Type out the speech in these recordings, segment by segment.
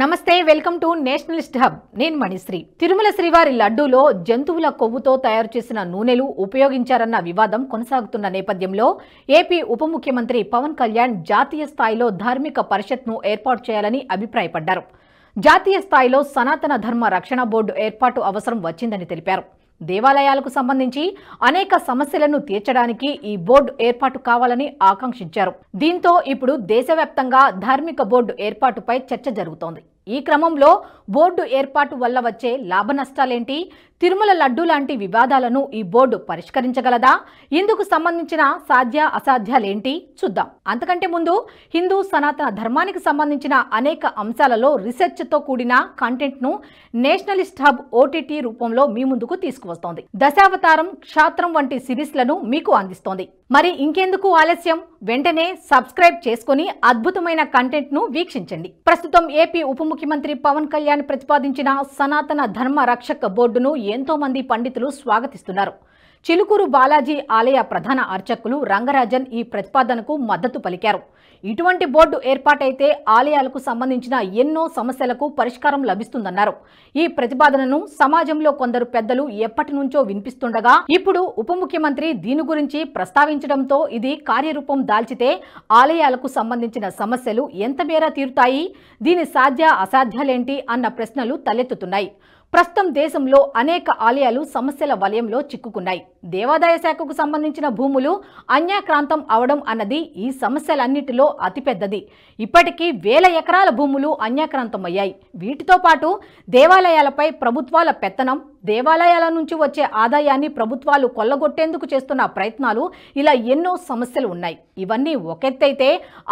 నమస్తే welcome to Nationalist hub నేను మణిశ్రీ తిరుమల శ్రీవారి లడ్డూలో జంతువుల కొవ్వుతో తయారు చేసిన నూనెలు ఉపయోగించారన్న వివాదం కొనసాగుతున్న నేపథ్యంలో ఏపీ ఉప ముఖ్యమంత్రి పవన్ కళ్యాణ్ జాతీయ స్థాయిలో ధార్మిక పరిషత్ను ఏర్పాటు చేయాలని అభిప్రాయపడ్డారు జాతీయ స్థాయిలో సనాతన ధర్మ రక్షణ బోర్డు ఏర్పాటు అవసరం వచ్చిందని తెలిపారు దేవాలయాలకు సంబంధించి అనేక సమస్యలను తీర్చడానికి ఈ బోర్డు ఏర్పాటు కావాలని ఆకాంక్షించారు దీంతో ఇప్పుడు దేశవ్యాప్తంగా ధార్మిక బోర్డు ఏర్పాటుపై చర్చ జరుగుతోంది ఈ క్రమంలో బోర్డు ఏర్పాటు వల్ల వచ్చే లాభ నష్టాలేంటి తిరుమల లడ్డు లాంటి వివాదాలను ఈ బోర్డు పరిష్కరించగలదా ఇందుకు సంబంధించిన సాధ్య అసాధ్యాలేంటి చూద్దాం అంతకంటే ముందు హిందూ సనాతన ధర్మానికి సంబంధించిన అనేక అంశాలలో రీసెర్చ్తో కూడిన కంటెంట్ను నేషనలిస్ట్ హబ్ ఓటీటీ రూపంలో మీ ముందుకు తీసుకువస్తోంది దశావతారం క్షాత్రం వంటి సిరీస్లను మీకు అందిస్తోంది మరి ఇంకెందుకు ఆలస్యం వెంటనే సబ్స్క్రైబ్ చేసుకుని అద్భుతమైన కంటెంట్ ను వీక్షించండి ప్రస్తుతం ఏపీ ఉప ముఖ్యమంత్రి పవన్ కళ్యాణ్ ప్రతిపాదించిన సనాతన ధర్మ రక్షక బోర్డును ఎంతో మంది పండితులు స్వాగతిస్తున్నారు చిలుకూరు బాలాజీ ఆలయ ప్రధాన అర్చకులు రంగరాజన్ ఈ ప్రతిపాదనకు మద్దతు పలికారు ఇటువంటి బోర్డు ఏర్పాటైతే ఆలయాలకు సంబంధించిన ఎన్నో సమస్యలకు పరిష్కారం లభిస్తుందన్నారు ఈ ప్రతిపాదనను సమాజంలో కొందరు పెద్దలు ఎప్పటి నుంచో వినిపిస్తుండగా ఇప్పుడు ఉప ముఖ్యమంత్రి దీని గురించి ప్రస్తావించడంతో ఇది కార్యరూపం దాల్చితే ఆలయాలకు సంబంధించిన సమస్యలు ఎంతమేర తీరుతాయి దీని సాధ్య అసాధ్యాలేంటి అన్న ప్రశ్నలు తలెత్తుతున్నాయి ప్రస్తుతం దేశంలో అనేక ఆలయాలు సమస్యల వలయంలో చిక్కుకున్నాయి దేవాదాయ శాఖకు సంబంధించిన భూములు అన్యాక్రాంతం అవడం అన్నది ఈ సమస్యలన్నిటిలో అతిపెద్దది ఇప్పటికీ వేల ఎకరాల భూములు అన్యాక్రాంతమయ్యాయి వీటితో పాటు దేవాలయాలపై ప్రభుత్వాల పెత్తనం దేవాలయాల నుంచి వచ్చే ఆదాయాన్ని ప్రభుత్వాలు కొల్లగొట్టేందుకు చేస్తున్న ప్రయత్నాలు ఇలా ఎన్నో సమస్యలు ఉన్నాయి ఇవన్నీ ఒకెత్తైతే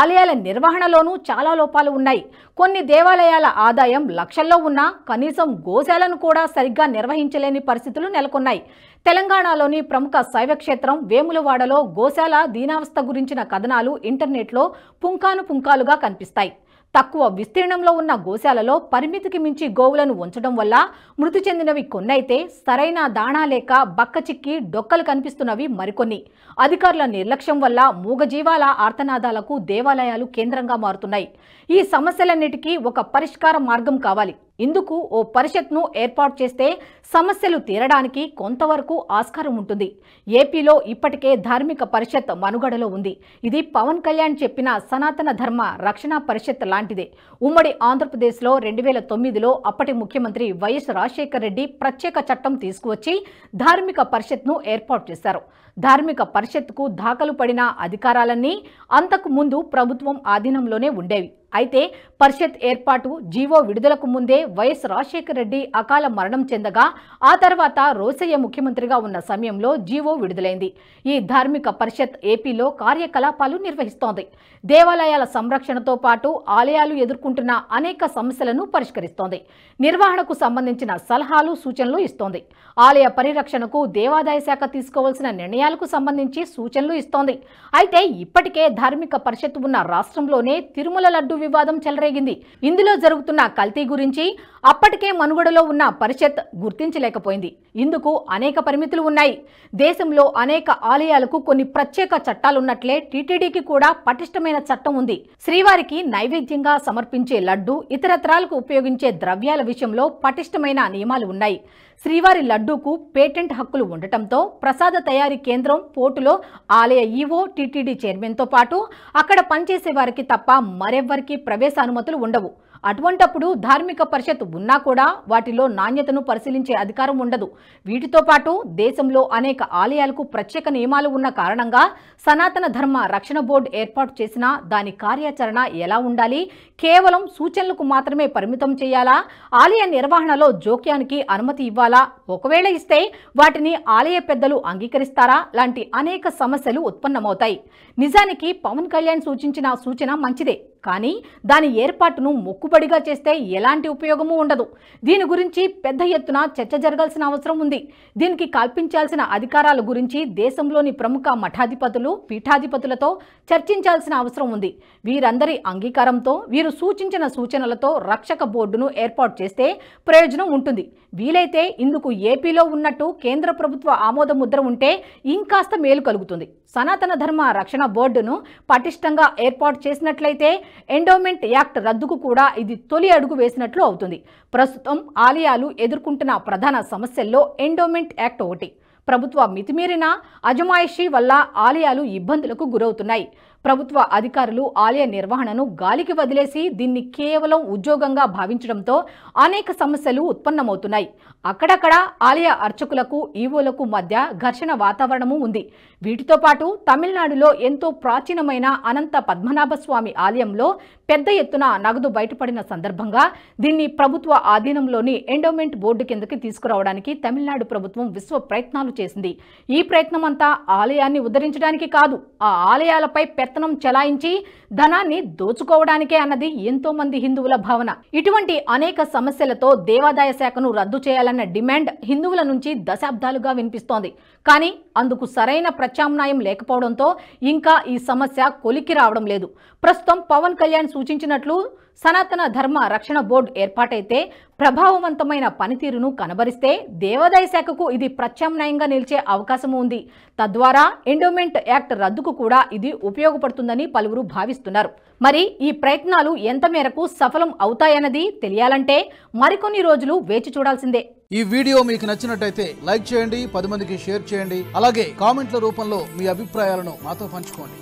ఆలయాల నిర్వహణలోనూ చాలా లోపాలు ఉన్నాయి కొన్ని దేవాలయాల ఆదాయం లక్షల్లో ఉన్నా కనీసం గోశాలను కూడా సరిగ్గా నిర్వహించలేని పరిస్థితులు నెలకొన్నాయి తెలంగాణలోని ప్రముఖ శైవ క్షేత్రం వేములవాడలో గోశాల దీనావస్థ గురించిన కథనాలు ఇంటర్నెట్లో పుంకాను పుంకాలుగా కనిపిస్తాయి తక్కువ విస్తీర్ణంలో ఉన్న గోశాలలో పరిమితికి మించి గోవులను ఉంచడం వల్ల మృతి చెందినవి కొన్నైతే సరైన దాణా లేక బక్కచిక్కి డొక్కలు కనిపిస్తున్నవి మరికొన్ని అధికారుల నిర్లక్ష్యం వల్ల మూగజీవాల ఆర్తనాదాలకు దేవాలయాలు కేంద్రంగా మారుతున్నాయి ఈ సమస్యలన్నిటికీ ఒక పరిష్కార మార్గం కావాలి ఇందుకు ఓ పరిషత్ను ఏర్పాటు చేస్తే సమస్యలు తీరడానికి కొంతవరకు ఆస్కారం ఉంటుంది ఏపీలో ఇప్పటికే ధార్మిక పరిషత్ మనుగడలో ఉంది ఇది పవన్ కళ్యాణ్ చెప్పిన సనాతన ధర్మ రక్షణ పరిషత్ లాంటిదే ఉమ్మడి ఆంధ్రప్రదేశ్లో రెండు వేల తొమ్మిదిలో అప్పటి ముఖ్యమంత్రి వైఎస్ రాజశేఖర రెడ్డి ప్రత్యేక చట్టం తీసుకువచ్చి ధార్మిక పరిషత్ను ఏర్పాటు చేశారు ధార్మిక పరిషత్కు దాఖలు పడిన అధికారాలన్నీ అంతకు ముందు ప్రభుత్వం ఆధీనంలోనే ఉండేవి అయితే పరిషత్ ఏర్పాటు జీవో విడుదలకు ముందే వైఎస్ రాజశేఖర రెడ్డి అకాల మరణం చెందగా ఆ తర్వాత రోసయ్య ముఖ్యమంత్రిగా ఉన్న సమయంలో జీవో విడుదలైంది ఈ ధార్మిక పరిషత్ ఏపీలో కార్యకలాపాలు నిర్వహిస్తోంది దేవాలయాల సంరక్షణతో పాటు ఆలయాలు ఎదుర్కొంటున్న అనేక సమస్యలను పరిష్కరిస్తోంది నిర్వహణకు సంబంధించిన సలహాలు సూచనలు ఇస్తోంది ఆలయ పరిరక్షణకు దేవాదాయ శాఖ తీసుకోవాల్సిన నిర్ణయాలకు సంబంధించి సూచనలు ఇస్తోంది అయితే ఇప్పటికే ధార్మిక పరిషత్ ఉన్న రాష్ట్రంలోనే తిరుమల లడ్డు వివాదం చెలరేగింది ఇందులో జరుగుతున్న కల్తీ గురించి అప్పటికే మనుగడలో ఉన్న పరిషత్ గుర్తించలేకపోయింది ఇందుకు అనేక పరిమితులు ఉన్నాయి దేశంలో అనేక ఆలయాలకు కొన్ని ప్రత్యేక చట్టాలున్నట్లే టీటీడీకి కూడా పటిష్టమైన చట్టం ఉంది శ్రీవారికి నైవేద్యంగా సమర్పించే లడ్డు ఇతరత్రాలకు ఉపయోగించే ద్రవ్యాల విషయంలో పటిష్టమైన నియమాలు ఉన్నాయి శ్రీవారి లడ్డూకు పేటెంట్ హక్కులు ఉండటంతో ప్రసాద తయారీ కేంద్రం పోర్టులో ఆలయ ఈవో టీటీడీ చైర్మన్తో పాటు అక్కడ పనిచేసే వారికి తప్ప మరెవ్వరికి ఆలయాలకి ప్రవేశ అనుమతులు ఉండవు అటువంటప్పుడు ధార్మిక పరిషత్ ఉన్నా కూడా వాటిలో నాణ్యతను పరిశీలించే అధికారం ఉండదు వీటితో పాటు దేశంలో అనేక ఆలయాలకు ప్రత్యేక నియమాలు ఉన్న కారణంగా సనాతన ధర్మ రక్షణ బోర్డు ఏర్పాటు చేసిన దాని కార్యాచరణ ఎలా ఉండాలి కేవలం సూచనలకు మాత్రమే పరిమితం చేయాలా ఆలయ నిర్వహణలో జోక్యానికి అనుమతి ఇవ్వాలా ఒకవేళ ఇస్తే వాటిని ఆలయ పెద్దలు అంగీకరిస్తారా లాంటి అనేక సమస్యలు ఉత్పన్నమవుతాయి నిజానికి పవన్ కళ్యాణ్ సూచించిన సూచన మంచిదే కానీ దాని ఏర్పాటును మొక్కుబడిగా చేస్తే ఎలాంటి ఉపయోగమూ ఉండదు దీని గురించి పెద్ద ఎత్తున చర్చ జరగాల్సిన అవసరం ఉంది దీనికి కల్పించాల్సిన అధికారాల గురించి దేశంలోని ప్రముఖ మఠాధిపతులు పీఠాధిపతులతో చర్చించాల్సిన అవసరం ఉంది వీరందరి అంగీకారంతో వీరు సూచించిన సూచనలతో రక్షక బోర్డును ఏర్పాటు చేస్తే ప్రయోజనం ఉంటుంది వీలైతే ఇందుకు ఏపీలో ఉన్నట్టు కేంద్ర ప్రభుత్వ ఆమోద ముద్ర ఉంటే ఇంకాస్త మేలు కలుగుతుంది సనాతన ధర్మ రక్షణ బోర్డును పటిష్టంగా ఏర్పాటు చేసినట్లయితే ఎండోమెంట్ యాక్ట్ రద్దుకు కూడా ఇది తొలి అడుగు వేసినట్లు అవుతుంది ప్రస్తుతం ఆలయాలు ఎదుర్కొంటున్న ప్రధాన సమస్యల్లో ఎండోమెంట్ యాక్ట్ ఒకటి ప్రభుత్వ మితిమీరిన అజమాయిషీ వల్ల ఆలయాలు ఇబ్బందులకు గురవుతున్నాయి ప్రభుత్వ అధికారులు ఆలయ నిర్వహణను గాలికి వదిలేసి దీన్ని కేవలం ఉద్యోగంగా భావించడంతో అనేక సమస్యలు ఉత్పన్నమవుతున్నాయి అక్కడక్కడ ఆలయ అర్చకులకు ఈవోలకు మధ్య ఘర్షణ వాతావరణము ఉంది వీటితో పాటు తమిళనాడులో ఎంతో ప్రాచీనమైన అనంత పద్మనాభస్వామి ఆలయంలో పెద్ద ఎత్తున నగదు బయటపడిన సందర్భంగా దీన్ని ప్రభుత్వ ఆధీనంలోని ఎండోమెంట్ బోర్డు కిందకి తీసుకురావడానికి తమిళనాడు ప్రభుత్వం విశ్వ ప్రయత్నాలు చేసింది ఈ ప్రయత్నమంతా ఆలయాన్ని ఉద్ధరించడానికి కాదు ఆ ఆలయాలపై పెద్ద పెత్తనం చెలాయించి ధనాన్ని దోచుకోవడానికే అన్నది ఎంతో మంది హిందువుల భావన ఇటువంటి అనేక సమస్యలతో దేవాదాయ శాఖను రద్దు చేయాలన్న డిమాండ్ హిందువుల నుంచి దశాబ్దాలుగా వినిపిస్తోంది కానీ అందుకు సరైన ప్రత్యామ్నాయం లేకపోవడంతో ఇంకా ఈ సమస్య కొలికి రావడం లేదు ప్రస్తుతం పవన్ కళ్యాణ్ సూచించినట్లు సనాతన ధర్మ రక్షణ బోర్డు ఏర్పాటైతే ప్రభావవంతమైన పనితీరును కనబరిస్తే దేవాదాయ శాఖకు ఇది ప్రత్యామ్నాయంగా నిలిచే అవకాశం ఉంది తద్వారా ఎండోమెంట్ యాక్ట్ రద్దుకు కూడా ఇది ఉపయోగపడుతుందని పలువురు భావిస్తున్నారు మరి ఈ ప్రయత్నాలు ఎంత మేరకు సఫలం అవుతాయన్నది తెలియాలంటే మరికొన్ని రోజులు వేచి చూడాల్సిందే ఈ వీడియో మీకు నచ్చినట్టయితే లైక్ చేయండి పది మందికి షేర్ చేయండి అలాగే కామెంట్ల రూపంలో మీ అభిప్రాయాలను మాతో పంచుకోండి